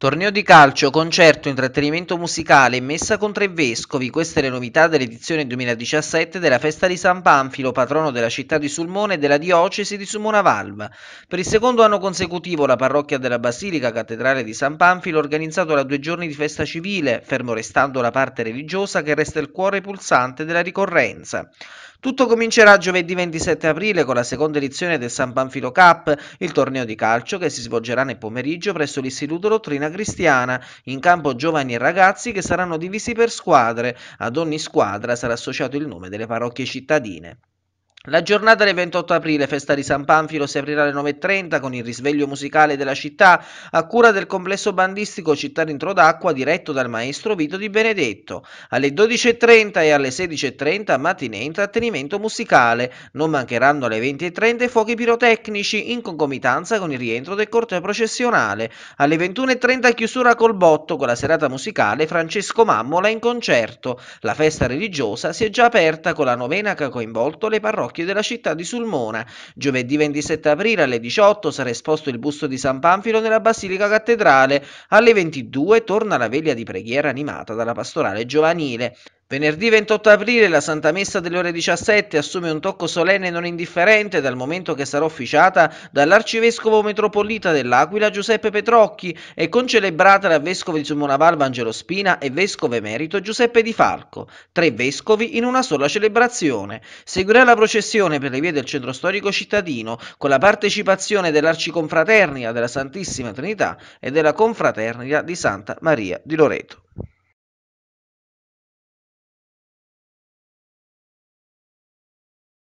Torneo di calcio, concerto, intrattenimento musicale messa con tre vescovi, queste le novità dell'edizione 2017 della festa di San Panfilo, patrono della città di Sulmone e della diocesi di Sulmona Valva. Per il secondo anno consecutivo la parrocchia della Basilica Cattedrale di San Panfilo ha organizzato la due giorni di festa civile, fermo restando la parte religiosa che resta il cuore pulsante della ricorrenza. Tutto comincerà giovedì 27 aprile con la seconda edizione del San Panfilo Cup, il torneo di calcio che si svolgerà nel pomeriggio presso l'Istituto Dottrina Cristiana, in campo giovani e ragazzi che saranno divisi per squadre. Ad ogni squadra sarà associato il nome delle parrocchie cittadine. La giornata del 28 aprile, festa di San Panfilo, si aprirà alle 9.30 con il risveglio musicale della città a cura del complesso bandistico Città Dentro d'Acqua diretto dal maestro Vito Di Benedetto. Alle 12.30 e alle 16.30 mattinee intrattenimento musicale. Non mancheranno alle 20.30 fuochi pirotecnici in concomitanza con il rientro del corteo processionale. Alle 21.30 chiusura col botto con la serata musicale Francesco Mammola in concerto. La festa religiosa si è già aperta con la novena che ha coinvolto le parrocchie ginocchio della città di Sulmona. Giovedì 27 aprile alle 18 sarà esposto il busto di San Panfilo nella Basilica Cattedrale. Alle 22 torna la veglia di preghiera animata dalla pastorale giovanile. Venerdì 28 aprile la Santa Messa delle ore 17 assume un tocco solenne e non indifferente dal momento che sarà officiata dall'arcivescovo metropolita dell'Aquila Giuseppe Petrocchi e concelebrata da vescovo di Sumonaval Angelo Spina e vescovo emerito Giuseppe Di Falco, tre vescovi in una sola celebrazione. Seguirà la processione per le vie del centro storico cittadino con la partecipazione dell'arciconfraternita della Santissima Trinità e della confraternita di Santa Maria di Loreto.